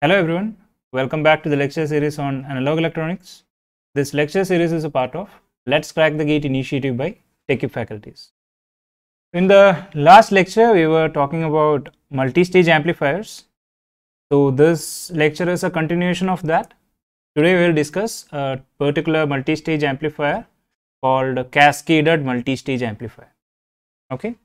Hello everyone, welcome back to the lecture series on analog electronics. This lecture series is a part of Let's Crack the Gate initiative by TechIP faculties. In the last lecture, we were talking about multi-stage amplifiers. So this lecture is a continuation of that. Today we will discuss a particular multi-stage amplifier called cascaded multi-stage amplifier. Okay.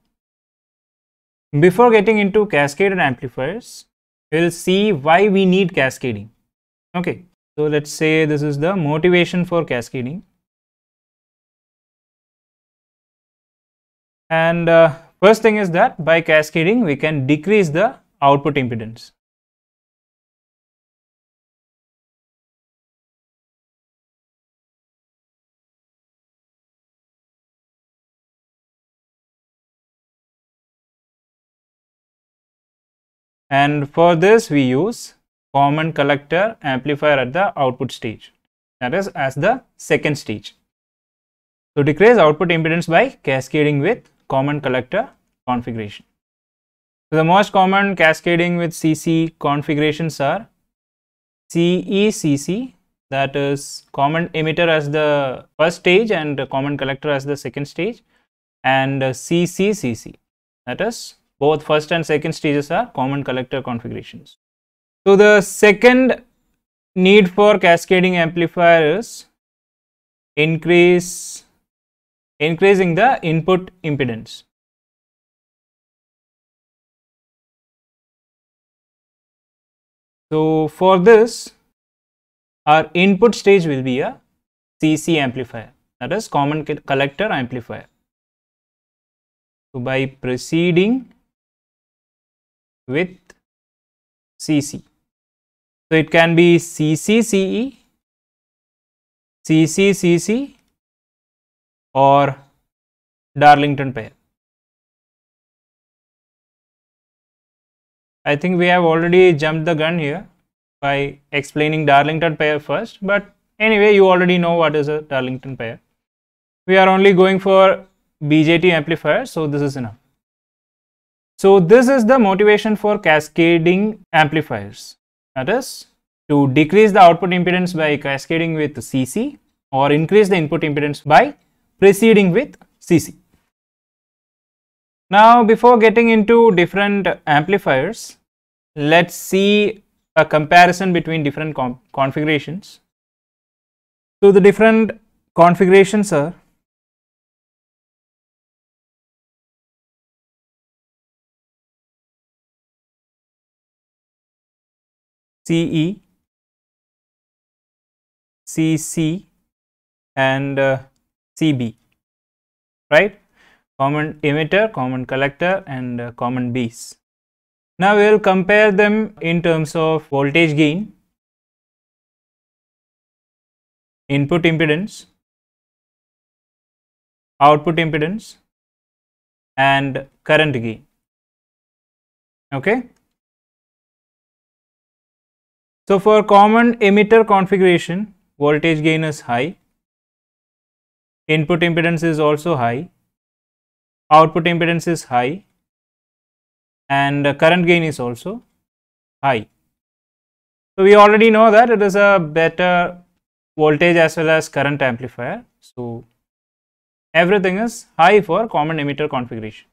Before getting into cascaded amplifiers, we'll see why we need cascading. Okay, so let's say this is the motivation for cascading. And uh, first thing is that by cascading, we can decrease the output impedance. and for this we use common collector amplifier at the output stage that is as the second stage. So decrease output impedance by cascading with common collector configuration. So the most common cascading with CC configurations are CECC that is common emitter as the first stage and common collector as the second stage and CCCC that is both first and second stages are common collector configurations. So the second need for cascading amplifier is increase increasing the input impedance. So for this our input stage will be a CC amplifier that is common collector amplifier. So by proceeding with CC. So it can be CCCE, CCCC or Darlington pair. I think we have already jumped the gun here by explaining Darlington pair first, but anyway, you already know what is a Darlington pair. We are only going for BJT amplifier, so this is enough. So this is the motivation for cascading amplifiers. That is to decrease the output impedance by cascading with CC or increase the input impedance by preceding with CC. Now before getting into different amplifiers, let's see a comparison between different configurations. So the different configurations are CE, CC and uh, CB, right? Common emitter, common collector and uh, common Bs. Now we will compare them in terms of voltage gain, input impedance, output impedance and current gain. Okay. So, for common emitter configuration, voltage gain is high, input impedance is also high, output impedance is high and current gain is also high. So, we already know that it is a better voltage as well as current amplifier. So, everything is high for common emitter configuration.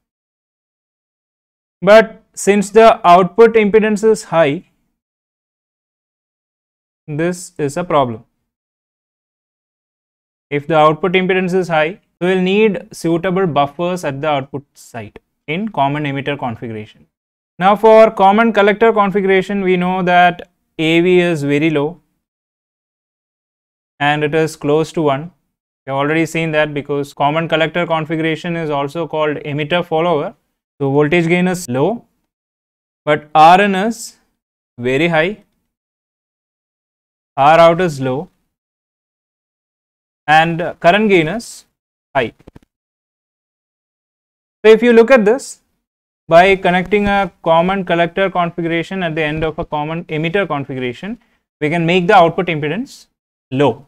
But since the output impedance is high, this is a problem. If the output impedance is high, we will need suitable buffers at the output site in common emitter configuration. Now for common collector configuration, we know that AV is very low and it is close to 1. We have already seen that because common collector configuration is also called emitter follower. So voltage gain is low, but RN is very high R out is low and current gain is high. So, if you look at this by connecting a common collector configuration at the end of a common emitter configuration, we can make the output impedance low.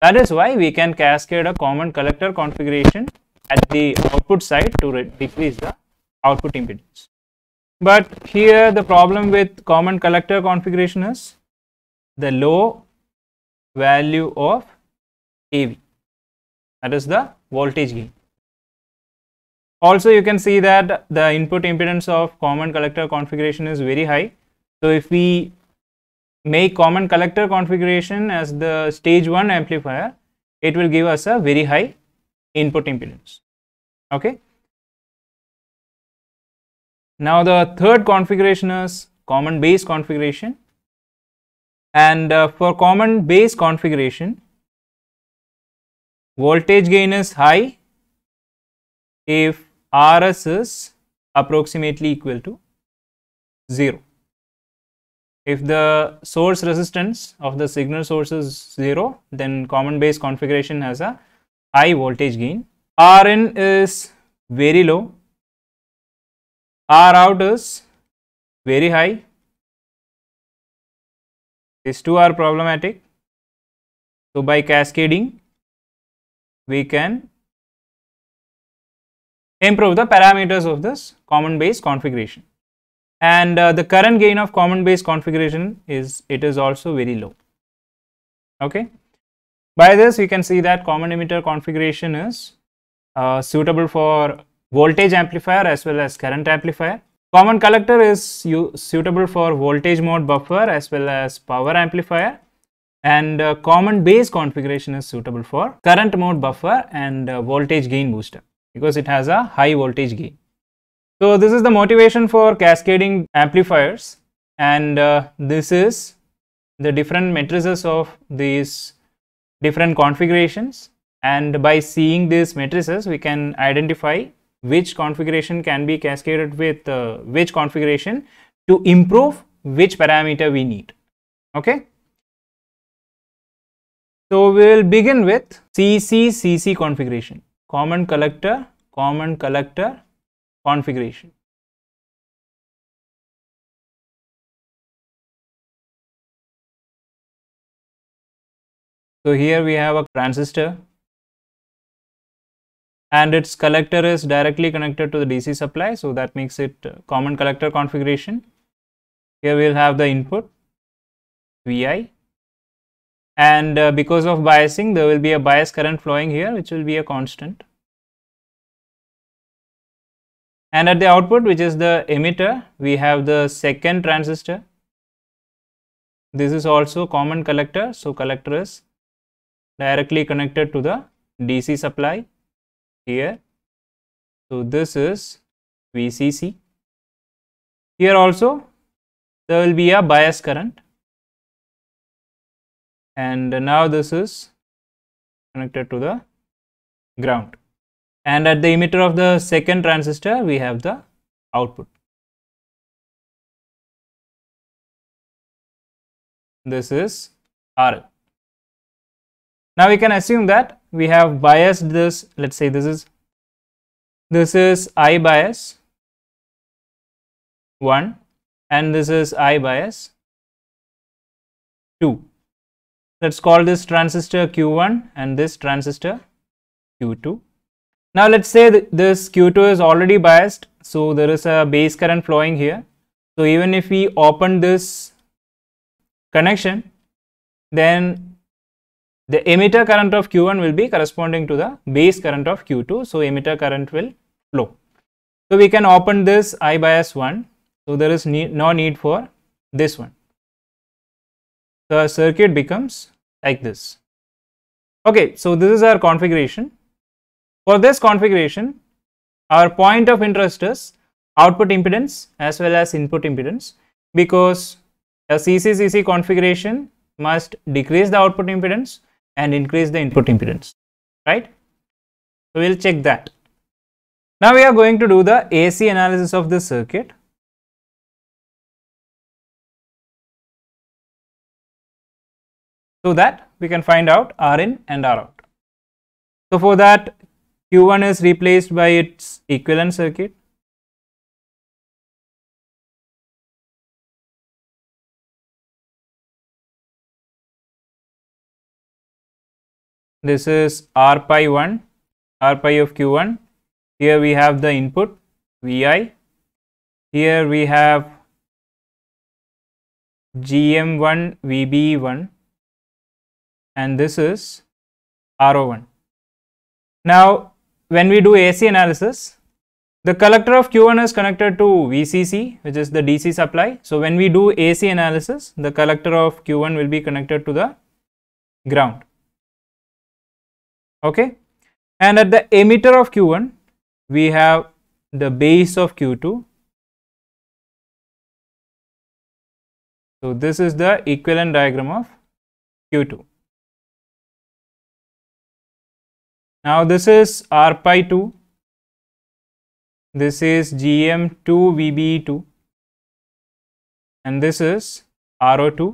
That is why we can cascade a common collector configuration at the output side to decrease the output impedance. But here the problem with common collector configuration is the low value of AV that is the voltage gain. Also you can see that the input impedance of common collector configuration is very high. So if we make common collector configuration as the stage 1 amplifier, it will give us a very high input impedance. Okay. Now the third configuration is common base configuration. And uh, for common base configuration, voltage gain is high if RS is approximately equal to 0. If the source resistance of the signal source is 0, then common base configuration has a high voltage gain. Rn is very low, R out is very high these two are problematic. So, by cascading, we can improve the parameters of this common base configuration. And uh, the current gain of common base configuration is, it is also very low. Okay. By this, we can see that common emitter configuration is uh, suitable for voltage amplifier as well as current amplifier Common collector is suitable for voltage mode buffer as well as power amplifier and uh, common base configuration is suitable for current mode buffer and uh, voltage gain booster because it has a high voltage gain. So this is the motivation for cascading amplifiers and uh, this is the different matrices of these different configurations and by seeing these matrices we can identify which configuration can be cascaded with uh, which configuration to improve which parameter we need. Okay. So we will begin with CCCC configuration, common collector, common collector configuration. So here we have a transistor and its collector is directly connected to the DC supply. So that makes it common collector configuration. Here we'll have the input VI and uh, because of biasing there will be a bias current flowing here which will be a constant. And at the output which is the emitter we have the second transistor. This is also common collector so collector is directly connected to the DC supply here. So this is VCC. Here also there will be a bias current and now this is connected to the ground and at the emitter of the second transistor we have the output. This is RL. Now we can assume that we have biased this, let's say this is, this is I bias 1 and this is I bias 2. Let's call this transistor Q1 and this transistor Q2. Now let's say th this Q2 is already biased, so there is a base current flowing here. So even if we open this connection, then the emitter current of Q1 will be corresponding to the base current of Q2. So, emitter current will flow. So, we can open this I bias 1. So, there is need, no need for this one. The circuit becomes like this. Okay, so this is our configuration. For this configuration, our point of interest is output impedance as well as input impedance because a CCCC configuration must decrease the output impedance and increase the input impedance, right? So we'll check that. Now we are going to do the AC analysis of the circuit. So that we can find out Rin and Rout. So for that Q1 is replaced by its equivalent circuit this is r pi 1, r pi of q1. Here we have the input vi. Here we have gm1 vb1 and this is ro1. Now, when we do AC analysis, the collector of Q1 is connected to VCC, which is the DC supply. So, when we do AC analysis, the collector of Q1 will be connected to the ground okay and at the emitter of q1 we have the base of q2 so this is the equivalent diagram of q2 now this is r pi 2 this is gm2 vbe2 and this is ro2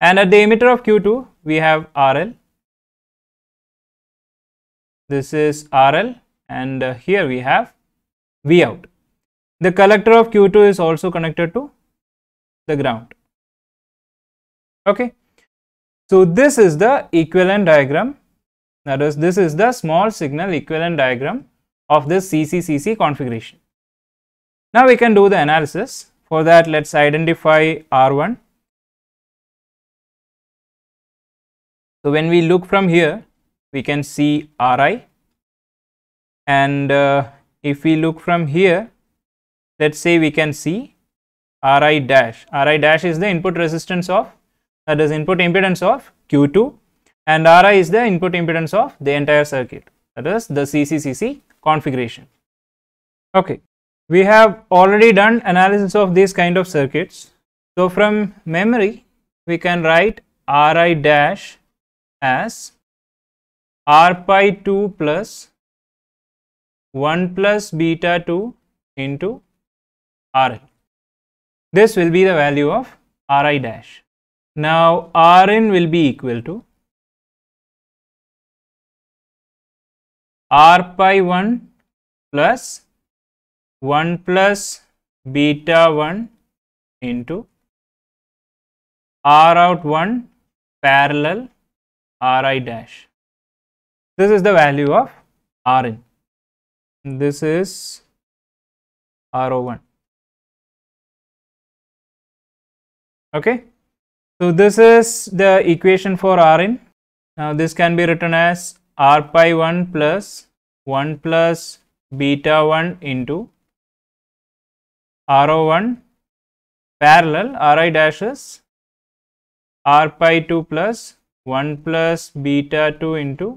and at the emitter of q2 we have rl this is RL and uh, here we have V out. The collector of Q2 is also connected to the ground. Okay. So this is the equivalent diagram. That is, this is the small signal equivalent diagram of this CCCC configuration. Now we can do the analysis. For that, let's identify R1. So when we look from here, we can see Ri and uh, if we look from here let us say we can see Ri dash. Ri dash is the input resistance of that is input impedance of Q2 and Ri is the input impedance of the entire circuit that is the CCCC configuration. Okay. We have already done analysis of these kind of circuits. So, from memory we can write Ri dash as r pi 2 plus 1 plus beta 2 into rl. This will be the value of ri dash. Now rn will be equal to r pi 1 plus 1 plus beta 1 into r out 1 parallel ri dash. This is the value of Rn. This is RO1. Okay. So this is the equation for Rn. Now this can be written as R pi 1 plus 1 plus beta 1 into RO1 parallel Ri dash is R pi 2 plus 1 plus beta 2 into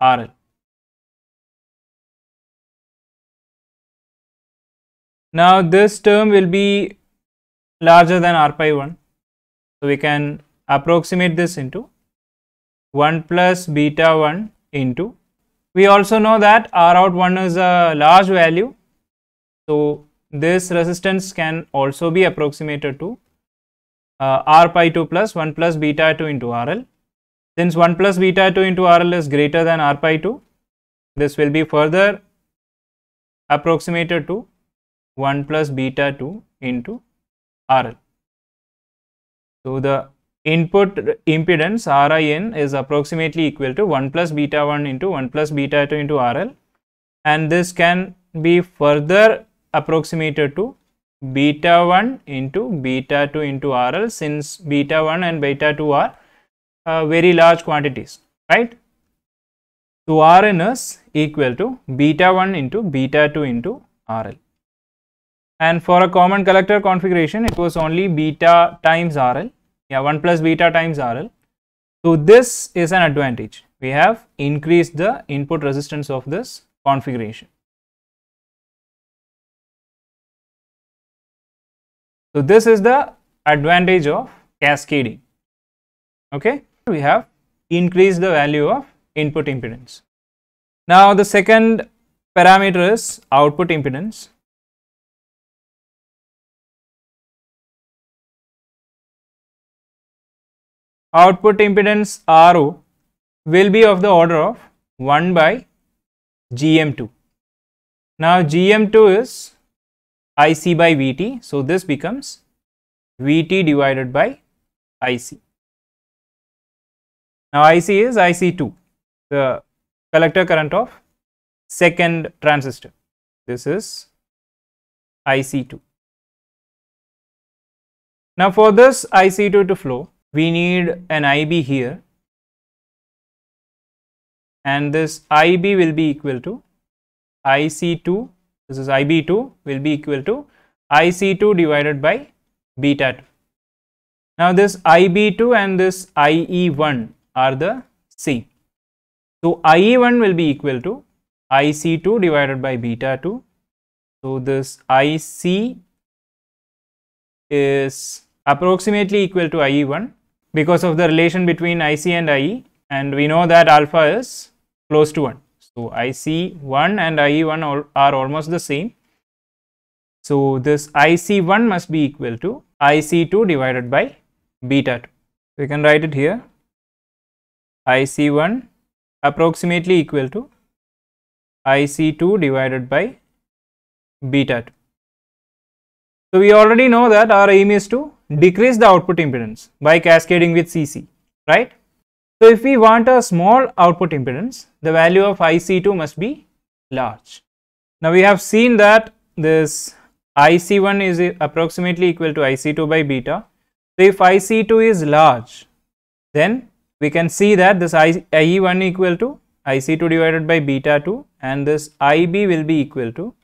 RL. Now this term will be larger than r pi 1. So we can approximate this into 1 plus beta 1 into. We also know that r out 1 is a large value. So this resistance can also be approximated to uh, r pi 2 plus 1 plus beta 2 into RL since 1 plus beta 2 into RL is greater than R pi 2, this will be further approximated to 1 plus beta 2 into RL. So, the input impedance RIN is approximately equal to 1 plus beta 1 into 1 plus beta 2 into RL and this can be further approximated to beta 1 into beta 2 into RL since beta 1 and beta 2 are uh, very large quantities, right? So RNS equal to beta 1 into beta 2 into RL. And for a common collector configuration, it was only beta times RL. Yeah, 1 plus beta times RL. So this is an advantage. We have increased the input resistance of this configuration. So this is the advantage of cascading. Okay we have increased the value of input impedance. Now the second parameter is output impedance. Output impedance RO will be of the order of 1 by GM2. Now GM2 is IC by VT, so this becomes VT divided by IC. Now, IC is IC2, the collector current of second transistor. This is IC2. Now, for this IC2 to flow, we need an IB here and this IB will be equal to IC2, this is IB2 will be equal to IC2 divided by beta 2. Now, this IB2 and this IE1 are the C. So IE1 will be equal to IC2 divided by beta 2. So this IC is approximately equal to IE1 because of the relation between IC and IE and we know that alpha is close to 1. So IC1 and IE1 are almost the same. So this IC1 must be equal to IC2 divided by beta 2. We can write it here IC1 approximately equal to IC2 divided by beta 2. So, we already know that our aim is to decrease the output impedance by cascading with CC, right? So, if we want a small output impedance, the value of IC2 must be large. Now, we have seen that this IC1 is approximately equal to IC2 by beta. So, if IC2 is large, then we can see that this IE1 equal to IC2 divided by beta 2 and this IB will be equal to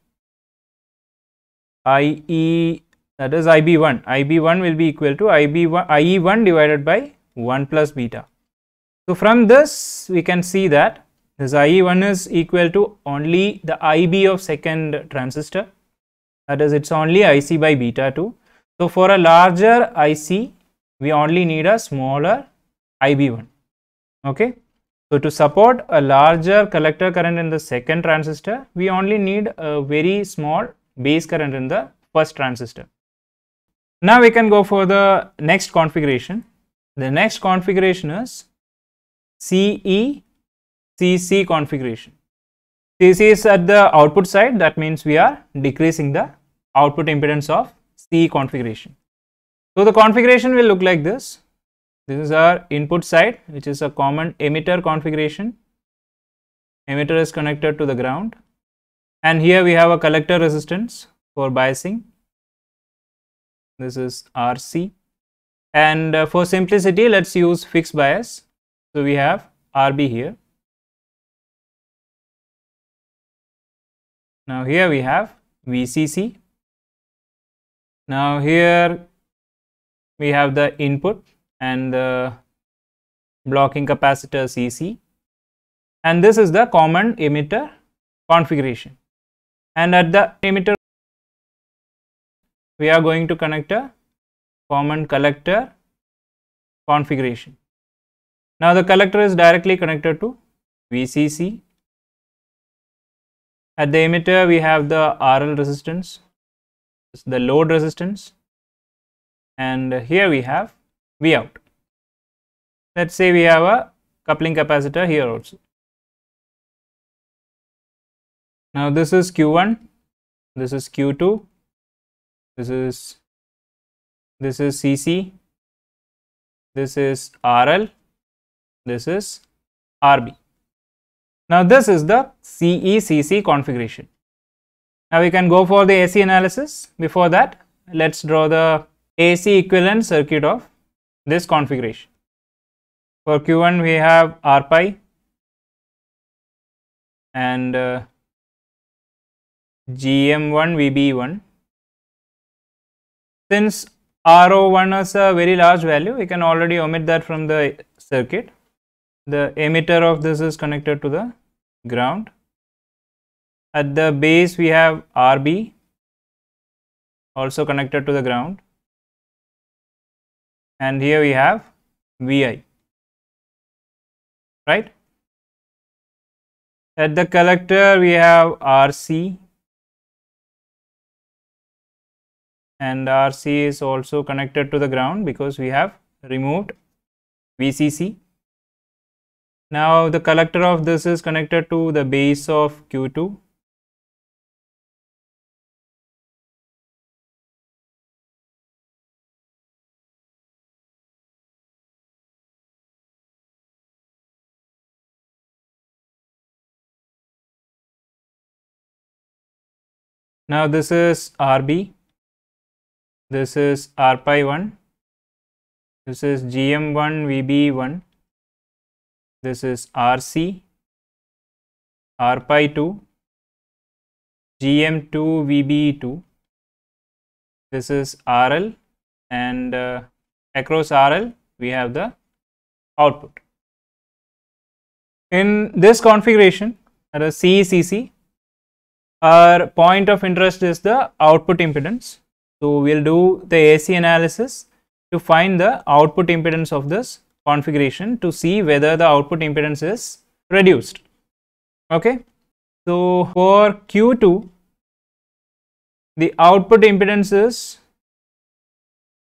IE that is IB1. IB1 will be equal to IB1 IE1 divided by 1 plus beta. So, from this we can see that this IE1 is equal to only the IB of second transistor that is it is only IC by beta 2. So, for a larger IC we only need a smaller IB1. Okay. So to support a larger collector current in the second transistor, we only need a very small base current in the first transistor. Now we can go for the next configuration. The next configuration is CE CC configuration. CC is at the output side that means we are decreasing the output impedance of CE configuration. So the configuration will look like this. This is our input side, which is a common emitter configuration. Emitter is connected to the ground. And here we have a collector resistance for biasing. This is RC. And uh, for simplicity, let's use fixed bias. So we have RB here. Now here we have VCC. Now here we have the input and the blocking capacitor CC and this is the common emitter configuration and at the emitter we are going to connect a common collector configuration. Now the collector is directly connected to VCC. At the emitter we have the RL resistance, the load resistance and here we have V out. Let's say we have a coupling capacitor here also. Now this is Q1, this is Q2, this is this is CC, this is RL, this is RB. Now this is the CECC configuration. Now we can go for the AC analysis. Before that, let's draw the AC equivalent circuit of this configuration. For Q1, we have RPi and uh, GM1 VB1. Since RO1 is a very large value, we can already omit that from the circuit. The emitter of this is connected to the ground. At the base, we have RB also connected to the ground and here we have Vi, right? At the collector, we have RC and RC is also connected to the ground because we have removed VCC. Now, the collector of this is connected to the base of Q2 Now this is RB, this is RPI1, this is GM1 VB1, this is RC, RPI2, GM2 VB2, this is RL and uh, across RL we have the output. In this configuration, there is CCC our point of interest is the output impedance. So, we will do the AC analysis to find the output impedance of this configuration to see whether the output impedance is reduced. Okay. So, for Q2, the output impedance is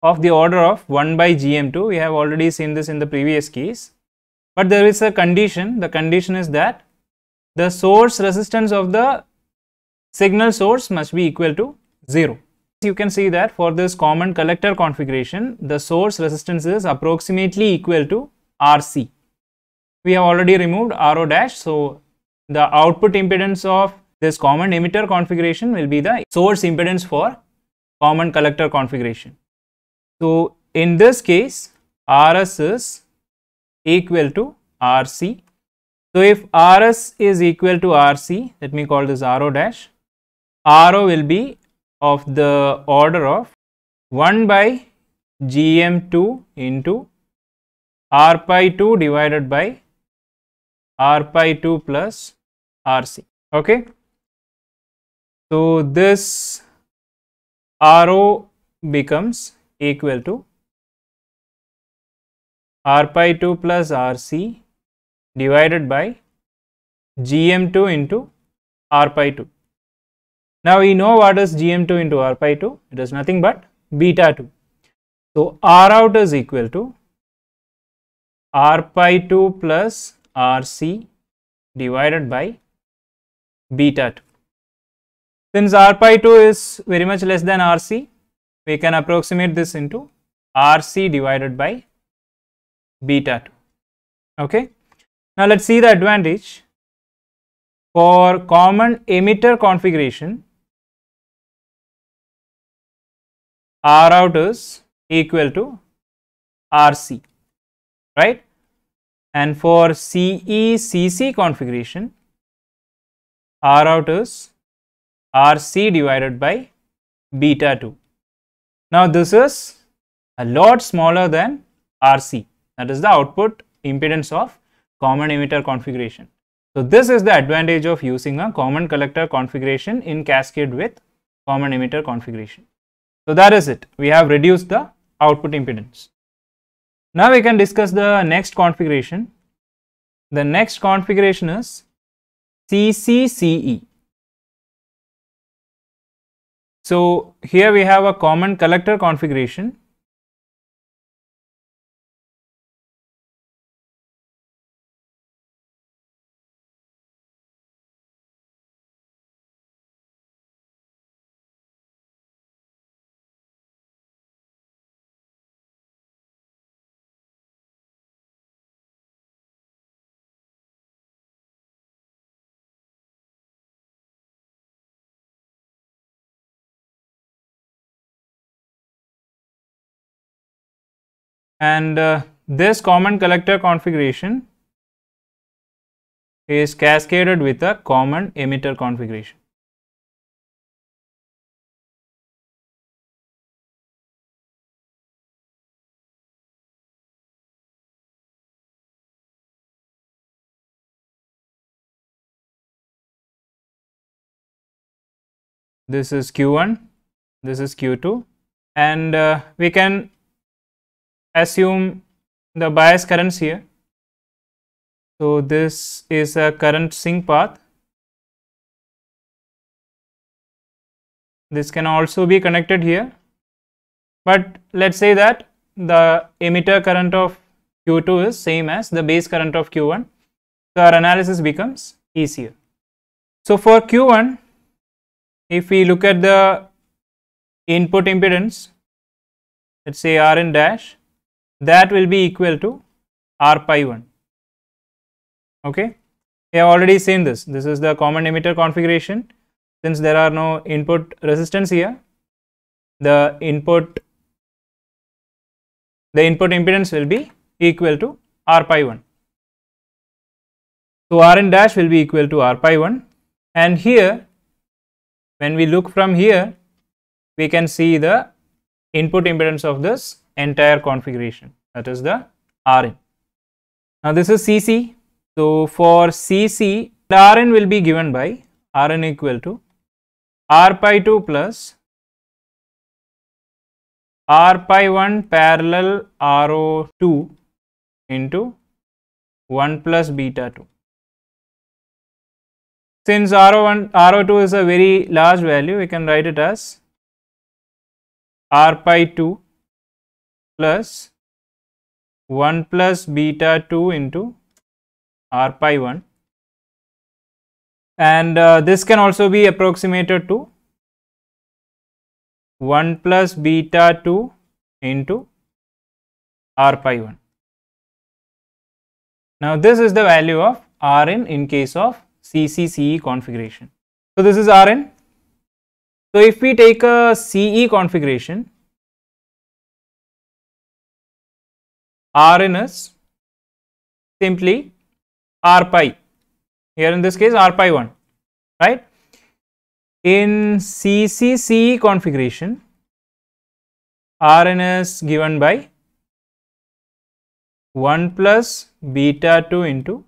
of the order of 1 by gm2 we have already seen this in the previous case but there is a condition the condition is that the source resistance of the signal source must be equal to 0. You can see that for this common collector configuration, the source resistance is approximately equal to RC. We have already removed RO dash, so the output impedance of this common emitter configuration will be the source impedance for common collector configuration. So, in this case, RS is equal to RC. So, if RS is equal to RC, let me call this RO dash, RO will be of the order of 1 by gm2 into r pi 2 divided by r pi 2 plus rc okay so this ro becomes equal to r pi 2 plus rc divided by gm2 into r pi 2 now we know what is gm2 into r pi 2. It is nothing but beta 2. So r out is equal to r pi 2 plus rc divided by beta 2. Since r pi 2 is very much less than rc, we can approximate this into rc divided by beta 2. Okay. Now let's see the advantage. For common emitter configuration, R out is equal to RC, right? And for CECC configuration, R out is RC divided by beta 2. Now, this is a lot smaller than RC, that is the output impedance of common emitter configuration. So, this is the advantage of using a common collector configuration in cascade with common emitter configuration. So that is it. We have reduced the output impedance. Now we can discuss the next configuration. The next configuration is CCCE. So here we have a common collector configuration and uh, this common collector configuration is cascaded with a common emitter configuration. This is Q1, this is Q2 and uh, we can assume the bias currents here. So this is a current sync path. This can also be connected here. But let's say that the emitter current of Q2 is same as the base current of Q1. So our analysis becomes easier. So for Q1, if we look at the input impedance, let's say Rn dash, that will be equal to r pi 1 okay we have already seen this this is the common emitter configuration since there are no input resistance here the input the input impedance will be equal to r pi 1 so rn dash will be equal to r pi 1 and here when we look from here we can see the input impedance of this entire configuration that is the Rn. Now this is Cc. So for Cc, the Rn will be given by Rn equal to R pi 2 plus R pi 1 parallel RO 2 into 1 plus beta 2. Since RO1, RO2 is a very large value, we can write it as R pi 2 plus 1 plus beta 2 into r pi 1 and uh, this can also be approximated to 1 plus beta 2 into r pi 1. Now, this is the value of Rn in case of CCCE configuration. So, this is Rn. So, if we take a CE configuration, RNS simply R pi. Here in this case, R pi 1, right? In C configuration, RNS given by 1 plus beta 2 into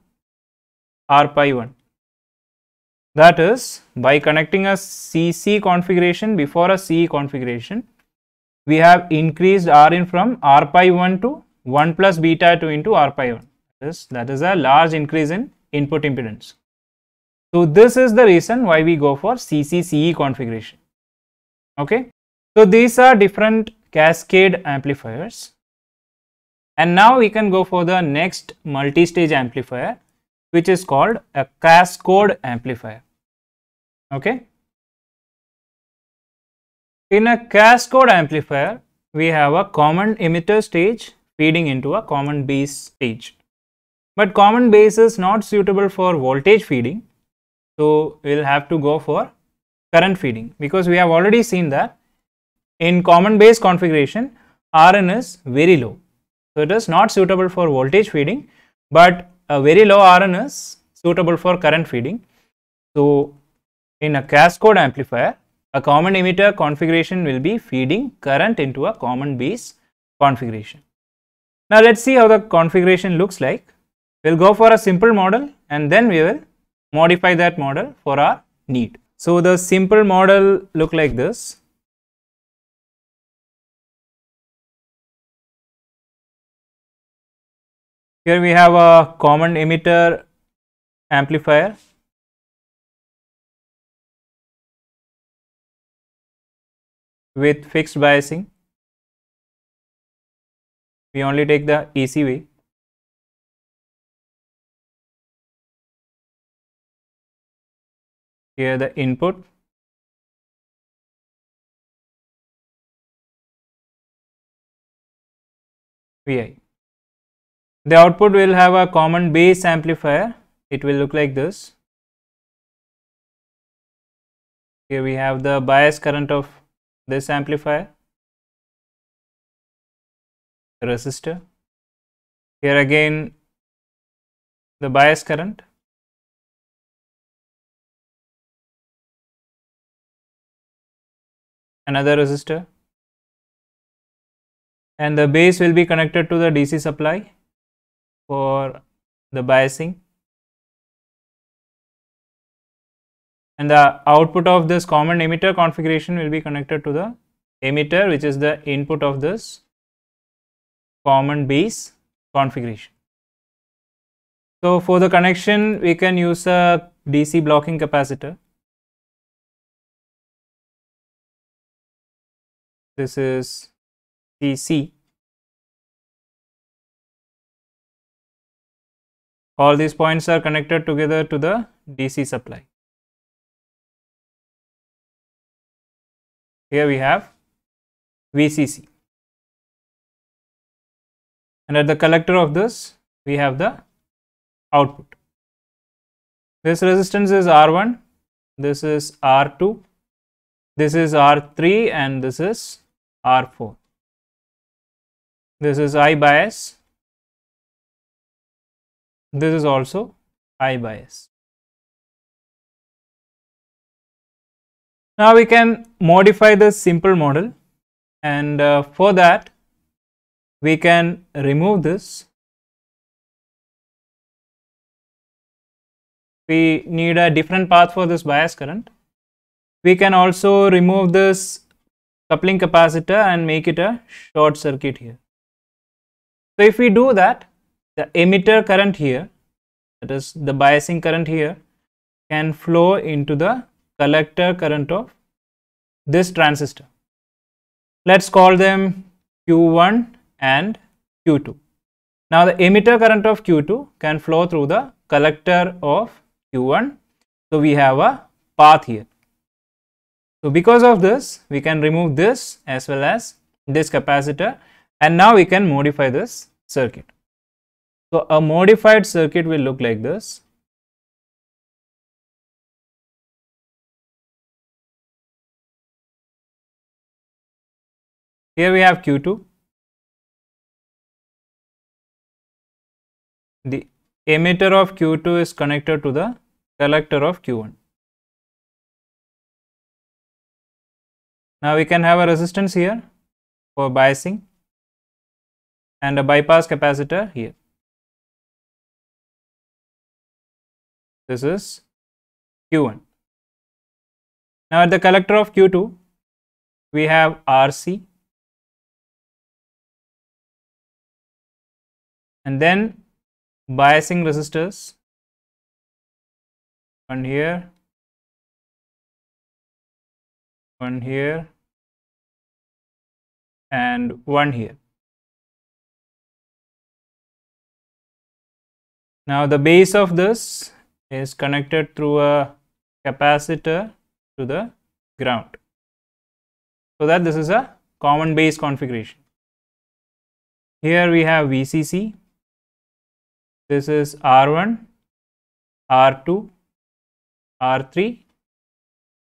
R pi 1. That is, by connecting a CC configuration before a CE configuration, we have increased Rn from R pi 1 to 1 plus beta 2 into r pi 1. This, that is a large increase in input impedance. So, this is the reason why we go for CCCE configuration. Okay. So, these are different cascade amplifiers. And now we can go for the next multi-stage amplifier, which is called a cascode amplifier. Okay. In a cascode amplifier, we have a common emitter stage feeding into a common base stage. But common base is not suitable for voltage feeding. So we'll have to go for current feeding because we have already seen that in common base configuration, Rn is very low. So it is not suitable for voltage feeding, but a very low Rn is suitable for current feeding. So in a cascode amplifier, a common emitter configuration will be feeding current into a common base configuration. Now let's see how the configuration looks like. We'll go for a simple model and then we will modify that model for our need. So the simple model look like this. Here we have a common emitter amplifier. with fixed biasing we only take the easy way here the input vi the output will have a common base amplifier it will look like this here we have the bias current of this amplifier resistor. Here again the bias current. Another resistor and the base will be connected to the DC supply for the biasing and the output of this common emitter configuration will be connected to the emitter which is the input of this common base configuration. So for the connection, we can use a DC blocking capacitor. This is DC. All these points are connected together to the DC supply. Here we have VCC and at the collector of this we have the output. This resistance is R1, this is R2, this is R3 and this is R4. This is I bias, this is also I bias. Now we can modify this simple model and uh, for that we can remove this. We need a different path for this bias current. We can also remove this coupling capacitor and make it a short circuit here. So if we do that, the emitter current here, that is the biasing current here, can flow into the collector current of this transistor. Let's call them Q1 and Q2. Now the emitter current of Q2 can flow through the collector of Q1. So we have a path here. So because of this, we can remove this as well as this capacitor and now we can modify this circuit. So a modified circuit will look like this. Here we have Q2 the emitter of Q2 is connected to the collector of Q1. Now we can have a resistance here for biasing and a bypass capacitor here. This is Q1. Now at the collector of Q2, we have RC and then biasing resistors one here one here and one here now the base of this is connected through a capacitor to the ground so that this is a common base configuration here we have vcc this is R1, R2, R3.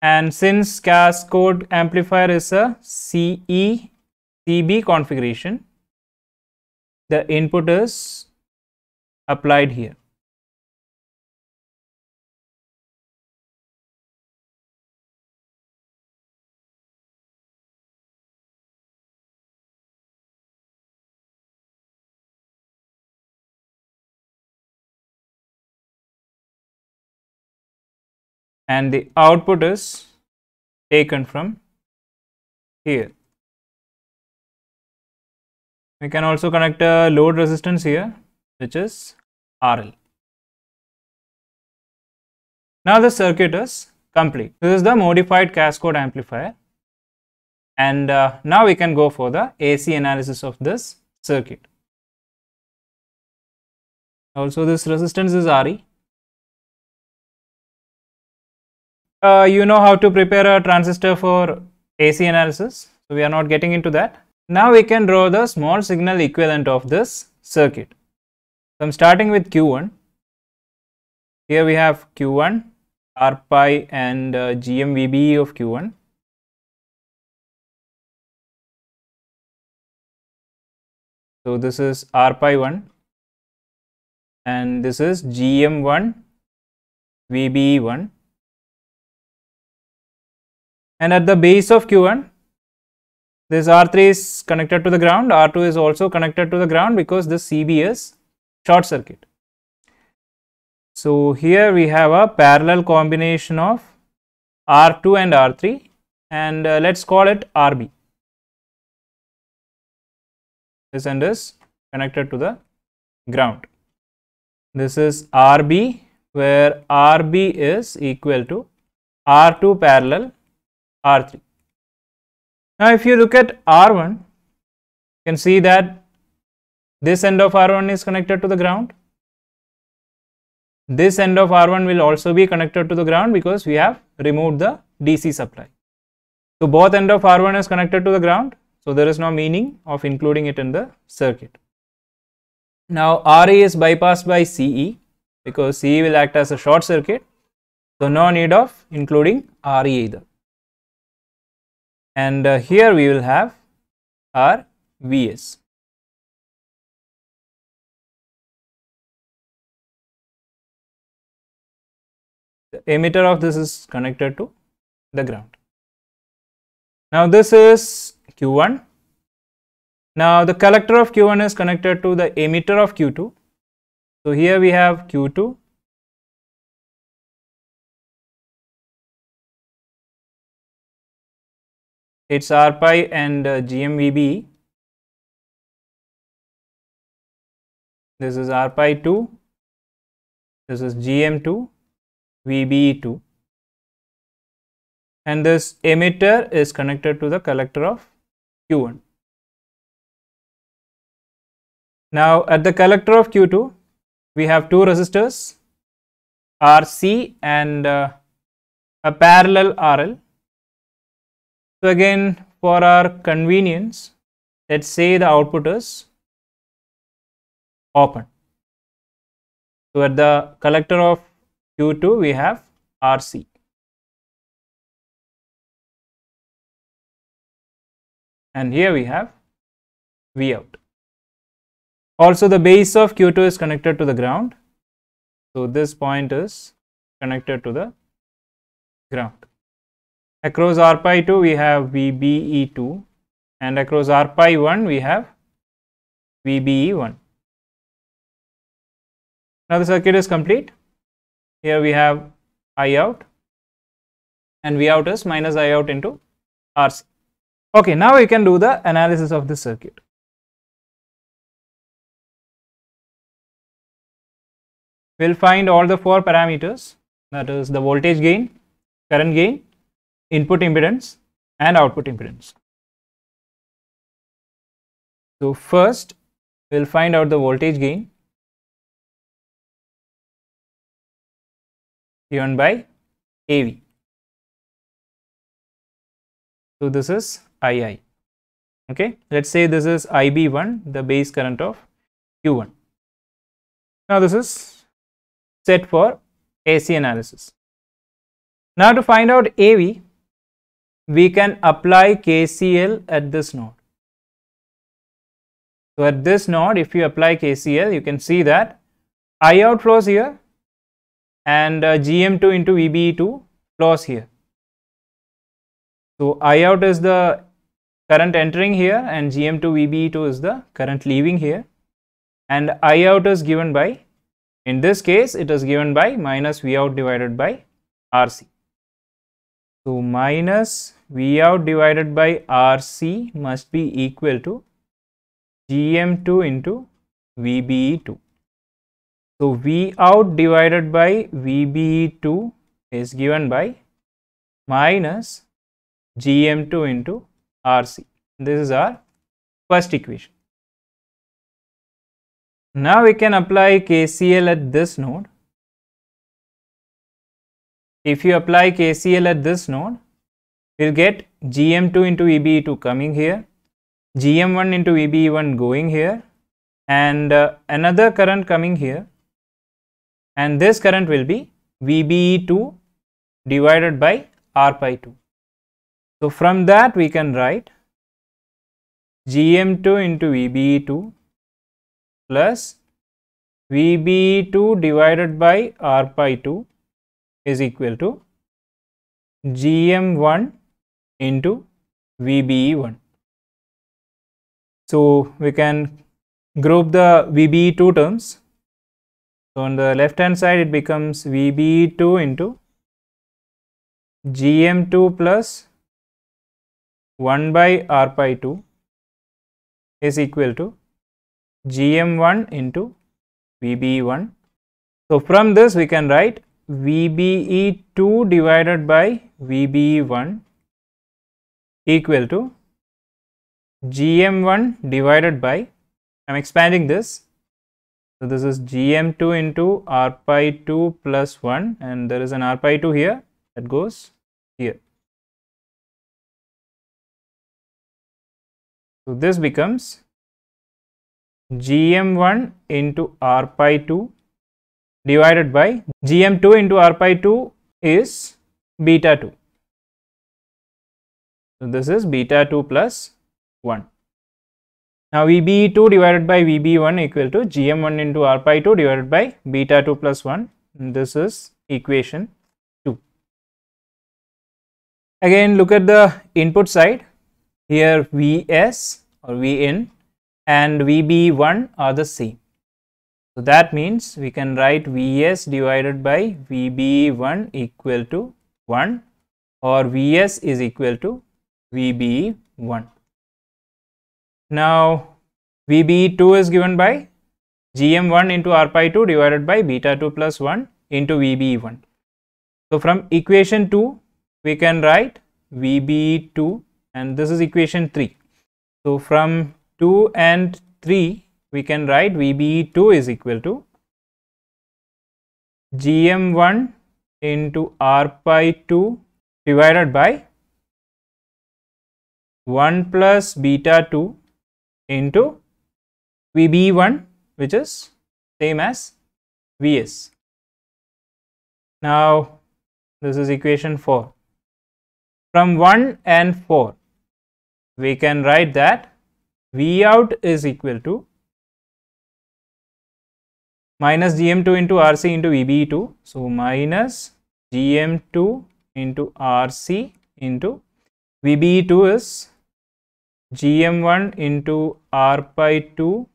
And since cascode amplifier is a CE, CB configuration, the input is applied here. and the output is taken from here. We can also connect a load resistance here which is RL. Now the circuit is complete. This is the modified cascode amplifier and uh, now we can go for the AC analysis of this circuit. Also this resistance is RE uh, you know how to prepare a transistor for AC analysis. So we are not getting into that. Now we can draw the small signal equivalent of this circuit. So I'm starting with Q1. Here we have Q1, R pi and uh, GMVB of Q1. So this is R pi 1 and this is GM1 VB1 and at the base of q1 this r3 is connected to the ground r2 is also connected to the ground because this cb is short circuit so here we have a parallel combination of r2 and r3 and uh, let's call it rb this end is connected to the ground this is rb where rb is equal to r2 parallel R3. Now, if you look at R1, you can see that this end of R1 is connected to the ground. This end of R1 will also be connected to the ground because we have removed the DC supply. So, both end of R1 is connected to the ground. So, there is no meaning of including it in the circuit. Now, RE is bypassed by CE because CE will act as a short circuit. So, no need of including RE either and uh, here we will have our Vs. The emitter of this is connected to the ground. Now this is Q1. Now the collector of Q1 is connected to the emitter of Q2. So here we have Q2 it's RPi and uh, GMVB. This is RPi2, this is GM2, VBE2 and this emitter is connected to the collector of Q1. Now at the collector of Q2 we have two resistors RC and uh, a parallel RL so again, for our convenience, let's say the output is open. So at the collector of Q2, we have RC. And here we have V out. Also, the base of Q2 is connected to the ground. So this point is connected to the ground. Across r pi 2 we have VBE2 and across r pi 1 we have VBE1. Now the circuit is complete. Here we have I out and V out is minus I out into RC. Okay, now we can do the analysis of this circuit. We'll find all the four parameters that is the voltage gain, current gain, input impedance and output impedance. So first we'll find out the voltage gain given by AV. So this is II. Okay, let's say this is IB1, the base current of Q1. Now this is set for AC analysis. Now to find out AV, we can apply KCL at this node. So at this node, if you apply KCL, you can see that I out flows here and uh, GM2 into vbe 2 flows here. So I out is the current entering here and GM2 vbe 2 is the current leaving here and I out is given by in this case it is given by minus V out divided by RC. So minus V out divided by RC must be equal to GM2 into VBE2. So, V out divided by VBE2 is given by minus GM2 into RC. This is our first equation. Now, we can apply KCL at this node. If you apply KCL at this node, we'll get gm2 into ebe2 coming here gm1 into ebe1 going here and uh, another current coming here and this current will be vbe2 divided by r pi 2 so from that we can write gm2 into vbe2 plus vbe 2 divided by R pi 2 is equal to GM1 into VBE1. So we can group the VBE2 terms. So on the left hand side it becomes VBE2 into GM2 plus 1 by R pi 2 is equal to GM1 into VBE1. So from this we can write VBE2 divided by VBE1 equal to gm1 divided by I'm expanding this. So this is gm2 into r pi 2 plus 1 and there is an r pi 2 here that goes here. So this becomes gm1 into r pi 2 divided by gm2 into r pi 2 is beta 2. So, this is beta 2 plus 1. Now, VB2 divided by VB1 equal to GM1 into R pi 2 divided by beta 2 plus 1. And this is equation 2. Again, look at the input side. Here Vs or in and VB1 are the same. So, that means we can write Vs divided by VB1 equal to 1 or Vs is equal to VB1. Now, VB2 is given by GM1 into R pi 2 divided by beta 2 plus 1 into VB1. So, from equation 2, we can write VB2 and this is equation 3. So, from 2 and 3, we can write VB2 is equal to GM1 into R pi 2 divided by 1 plus beta 2 into VB1 which is same as Vs. Now this is equation 4. From 1 and 4 we can write that V out is equal to minus gm2 into rc into vb2 so minus gm2 into rc into vb2 is gm1 into r pi 2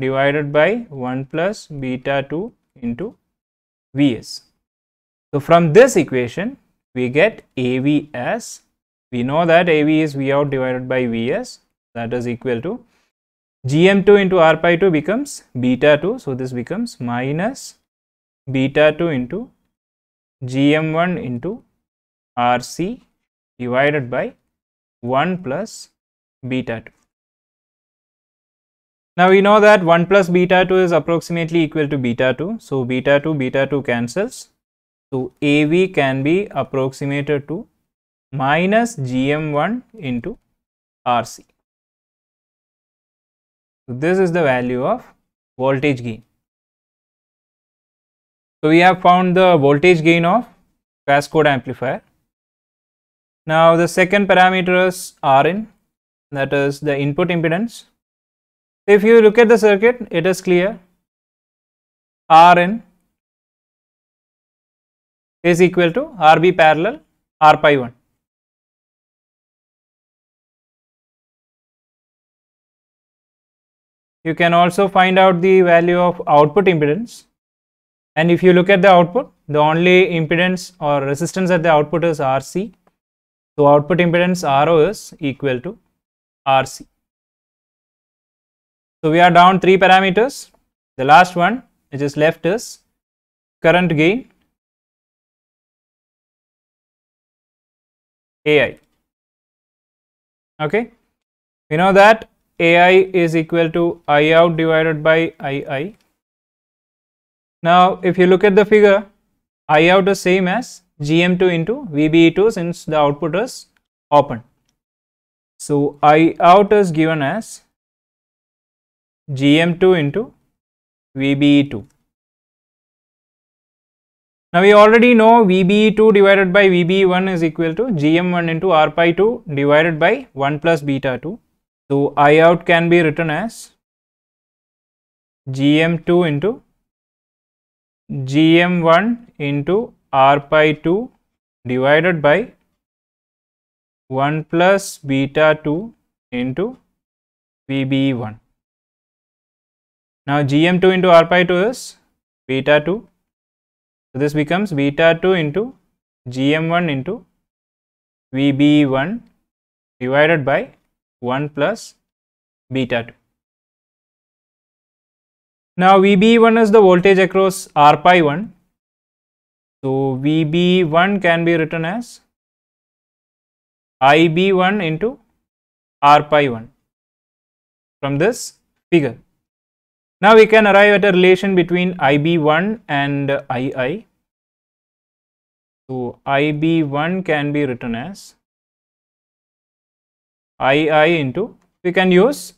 divided by 1 plus beta 2 into Vs. So, from this equation we get AV as we know that AV is V out divided by Vs that is equal to gm2 into r pi 2 becomes beta 2. So, this becomes minus beta 2 into gm1 into rc divided by 1 plus beta 2. Now we know that 1 plus beta 2 is approximately equal to beta 2. So beta 2, beta 2 cancels. So AV can be approximated to minus GM1 into RC. So this is the value of voltage gain. So we have found the voltage gain of cascode amplifier. Now the second parameter is Rn that is the input impedance. If you look at the circuit, it is clear Rn is equal to Rb parallel R pi 1. You can also find out the value of output impedance and if you look at the output, the only impedance or resistance at the output is Rc. So output impedance Ro is equal to RC. So we are down three parameters. The last one which is left is current gain AI. Okay, we know that AI is equal to I out divided by II. Now, if you look at the figure, I out is same as GM2 into VBE2 since the output is open. So, I out is given as GM2 into VBE2. Now, we already know VBE2 divided by VBE1 is equal to GM1 into R pi 2 divided by 1 plus beta 2. So, I out can be written as GM2 into GM1 into R pi 2 divided by 1 plus beta 2 into V B one Now GM2 into R pi 2 is beta 2. So this becomes beta 2 into GM1 into V B one divided by 1 plus beta 2. Now V B one is the voltage across R pi 1. So V B one can be written as IB1 into R pi 1 from this figure. Now we can arrive at a relation between IB1 and I I. So IB1 can be written as I I into, we can use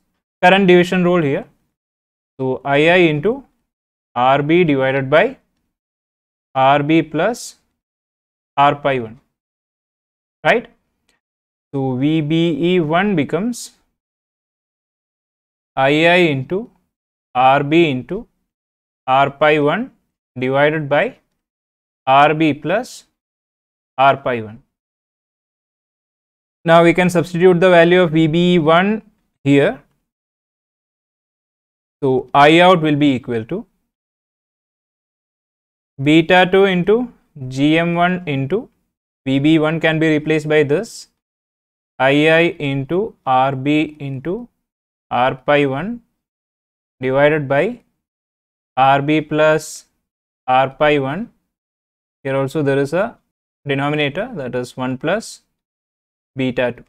current division rule here. So I I into RB divided by RB plus R pi 1, right? So, VBE1 becomes II into RB into R pi 1 divided by RB plus R pi 1. Now, we can substitute the value of VBE1 here. So, I out will be equal to beta 2 into GM1 into VB1 can be replaced by this Ii into Rb into R pi 1 divided by Rb plus R pi 1. Here also there is a denominator that is 1 plus beta 2.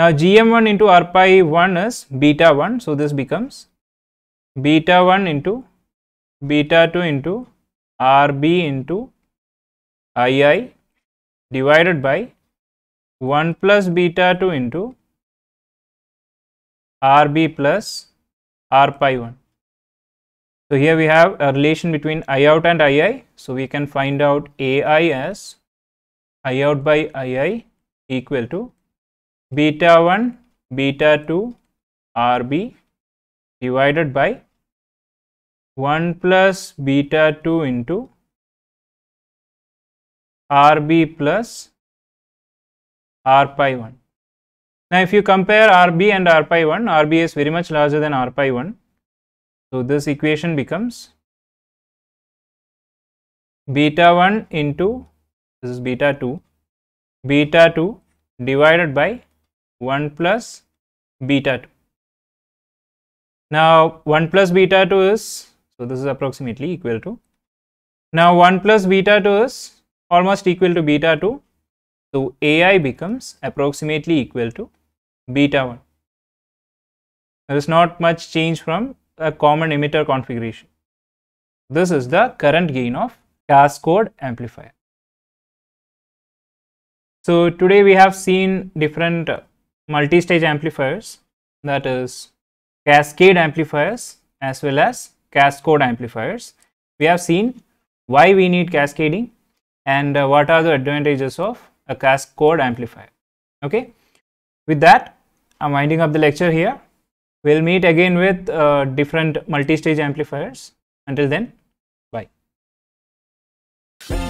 Now gm1 into r pi 1 is beta 1. So this becomes beta 1 into beta 2 into rb into ii divided by 1 plus beta 2 into RB plus R pi 1. So, here we have a relation between I out and I I. So, we can find out AI as I out by I equal to beta 1 beta 2 RB divided by 1 plus beta 2 into RB plus R pi 1. Now, if you compare RB and R pi 1, RB is very much larger than R pi 1. So, this equation becomes beta 1 into this is beta 2 beta 2 divided by 1 plus beta 2. Now, 1 plus beta 2 is so this is approximately equal to now 1 plus beta 2 is almost equal to beta 2. So, AI becomes approximately equal to beta 1. There is not much change from a common emitter configuration. This is the current gain of cascode amplifier. So, today we have seen different multi-stage amplifiers that is cascade amplifiers as well as cascode amplifiers. We have seen why we need cascading, and uh, what are the advantages of a cascode amplifier. Okay, with that, I'm winding up the lecture here. We'll meet again with uh, different multi-stage amplifiers. Until then, bye.